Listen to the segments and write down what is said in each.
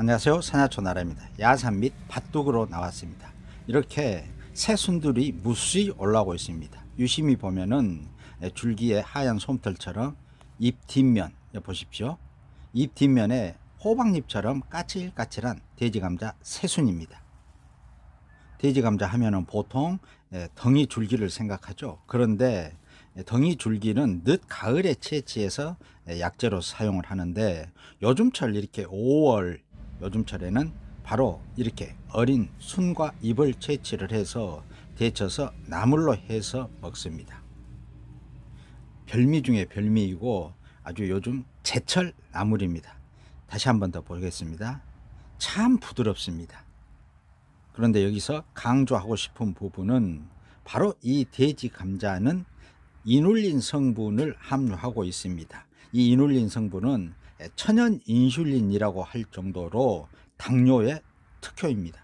안녕하세요 사야초 나라입니다 야산 및 밭둑으로 나왔습니다 이렇게 새 순들이 무수히 올라오고 있습니다 유심히 보면은 줄기의 하얀 솜털처럼 잎 뒷면 예, 보십시오 잎 뒷면에 호박잎처럼 까칠까칠한 돼지감자 새순입니다 돼지감자 하면은 보통 예, 덩이 줄기를 생각하죠 그런데 덩이 줄기는 늦 가을에 채취해서 예, 약재로 사용을 하는데 요즘철 이렇게 5월 요즘철에는 바로 이렇게 어린 순과 잎을 채취를 해서 데쳐서 나물로 해서 먹습니다. 별미 중에 별미이고 아주 요즘 제철 나물입니다. 다시 한번 더 보겠습니다. 참 부드럽습니다. 그런데 여기서 강조하고 싶은 부분은 바로 이 돼지 감자는 이눌린 성분을 함유하고 있습니다. 이 이눌린 성분은 천연 인슐린이라고 할 정도로 당뇨의 특효입니다.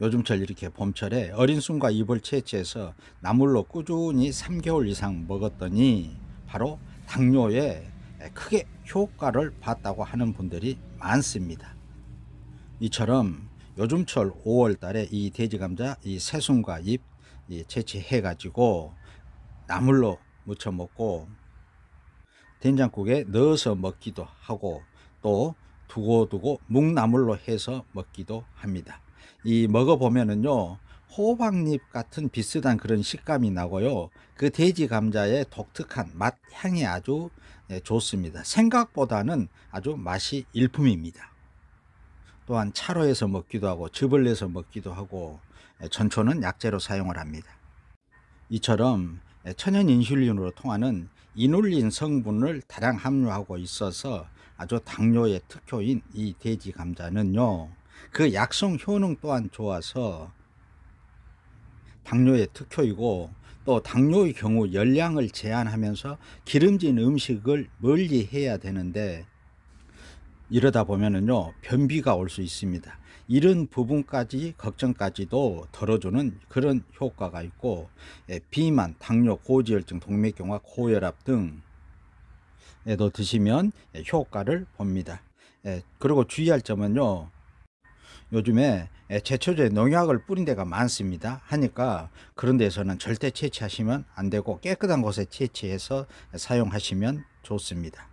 요즘철 이렇게 봄철에 어린 순과 잎을 채취해서 나물로 꾸준히 3개월 이상 먹었더니 바로 당뇨에 크게 효과를 봤다고 하는 분들이 많습니다. 이처럼 요즘철 5월 달에 이 돼지감자 이 새순과 잎 채취해 가지고 나물로 무쳐 먹고 된장국에 넣어서 먹기도 하고 또 두고두고 묵나물로 해서 먹기도 합니다. 이 먹어보면은요, 호박잎 같은 비슷한 그런 식감이 나고요. 그 돼지 감자의 독특한 맛 향이 아주 예, 좋습니다. 생각보다는 아주 맛이 일품입니다. 또한 차로에서 먹기도 하고 즙을 내서 먹기도 하고 예, 전초는 약재로 사용을 합니다. 이처럼 예, 천연 인슐린으로 통하는 이눌린 성분을 다량 함유하고 있어서 아주 당뇨의 특효인 이 돼지 감자는요. 그 약성 효능 또한 좋아서 당뇨의 특효이고 또 당뇨의 경우 열량을 제한하면서 기름진 음식을 멀리 해야 되는데 이러다 보면은요 변비가 올 수 있습니다. 이런 부분까지 걱정까지도 덜어주는 그런 효과가 있고 예, 비만, 당뇨, 고지혈증, 동맥경화, 고혈압 등에도 드시면 예, 효과를 봅니다. 예, 그리고 주의할 점은요. 요즘에 예, 제초제 농약을 뿌린 데가 많습니다. 하니까 그런 데서는 절대 채취하시면 안 되고 깨끗한 곳에 채취해서 사용하시면 좋습니다.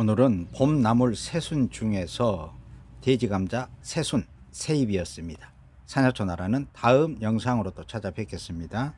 오늘은 봄나물 새순 중에서 돼지감자 새순 새잎이었습니다. 산야초나라는 다음 영상으로 또 찾아뵙겠습니다.